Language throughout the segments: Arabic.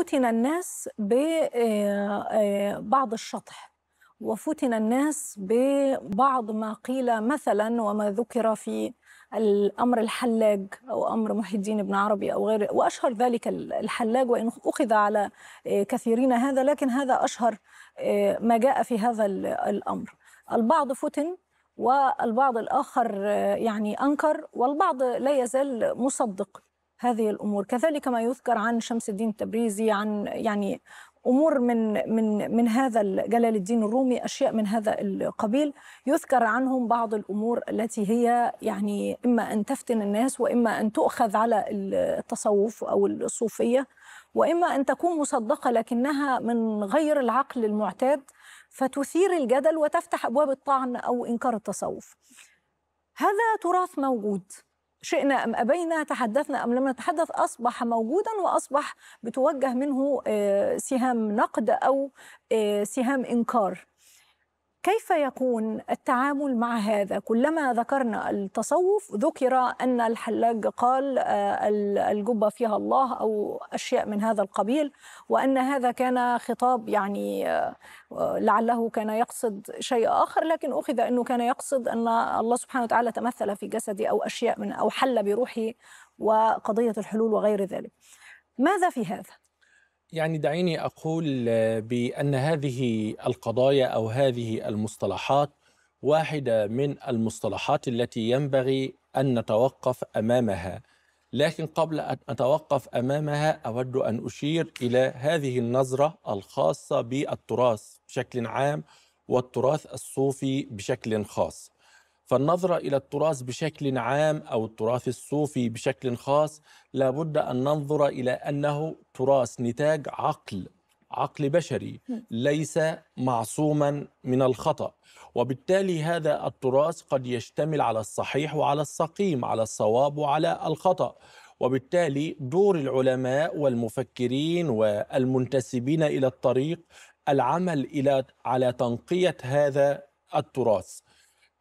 فتن الناس ببعض آه، آه، الشطح وفتن الناس ببعض ما قيل مثلا وما ذكر في الامر الحلاج او امر محي الدين بن عربي او غيره واشهر ذلك الحلاج وان اخذ على آه، كثيرين هذا لكن هذا اشهر ما جاء في هذا الامر البعض فتن والبعض الاخر يعني انكر والبعض لا يزال مصدق هذه الامور كذلك ما يذكر عن شمس الدين التبريزي عن يعني امور من من من هذا جلال الدين الرومي اشياء من هذا القبيل يذكر عنهم بعض الامور التي هي يعني اما ان تفتن الناس واما ان تؤخذ على التصوف او الصوفيه واما ان تكون مصدقه لكنها من غير العقل المعتاد فتثير الجدل وتفتح ابواب الطعن او انكار التصوف هذا تراث موجود شئنا أم أبينا تحدثنا أم لم نتحدث أصبح موجودا وأصبح بتوجه منه آه، سهام نقد أو آه، سهام إنكار كيف يكون التعامل مع هذا كلما ذكرنا التصوف ذكر أن الحلاج قال آه، الجبة فيها الله أو أشياء من هذا القبيل وأن هذا كان خطاب يعني آه، لعله كان يقصد شيء آخر لكن أخذ أنه كان يقصد أن الله سبحانه وتعالى تمثل في جسدي أو أشياء من أو حل بروحي وقضية الحلول وغير ذلك ماذا في هذا؟ يعني دعيني اقول آه، بان هذه القضايا او هذه المصطلحات واحده من المصطلحات التي ينبغي ان نتوقف امامها لكن قبل ان اتوقف امامها اود ان اشير الى هذه النظره الخاصه بالتراث بشكل عام والتراث الصوفي بشكل خاص فالنظرة إلى التراث بشكل عام أو التراث الصوفي بشكل خاص لابد أن ننظر إلى أنه تراث نتاج عقل عقل بشري ليس معصوما من الخطأ وبالتالي هذا التراث قد يشتمل على الصحيح وعلى السقيم على الصواب وعلى الخطأ وبالتالي دور العلماء والمفكرين والمنتسبين إلى الطريق العمل إلى على تنقية هذا التراث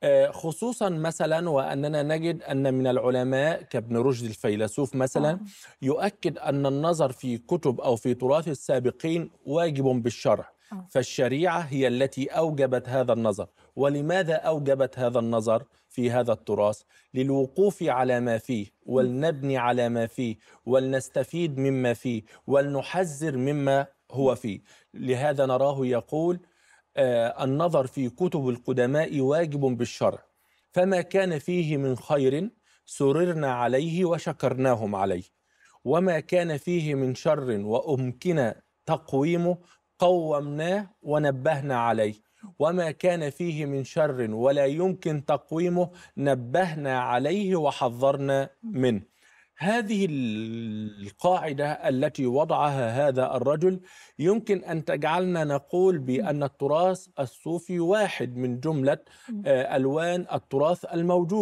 آه، خصوصا مثلا واننا نجد ان من العلماء كابن رشد الفيلسوف مثلا آه. يؤكد ان النظر في كتب او في تراث السابقين واجب بالشرع آه. فالشريعه هي التي اوجبت هذا النظر ولماذا اوجبت هذا النظر في هذا التراث للوقوف على ما فيه ولنبني على ما فيه ولنستفيد مما فيه ولنحذر مما هو فيه لهذا نراه يقول آه، النظر في كتب القدماء واجب بالشرع فما كان فيه من خير سررنا عليه وشكرناهم عليه وما كان فيه من شر وأمكن تقويمه قومناه ونبهنا عليه وما كان فيه من شر ولا يمكن تقويمه نبهنا عليه وحذرنا منه هذه القاعدة التي وضعها هذا الرجل يمكن أن تجعلنا نقول بأن التراث الصوفي واحد من جملة آه، ألوان التراث الموجودة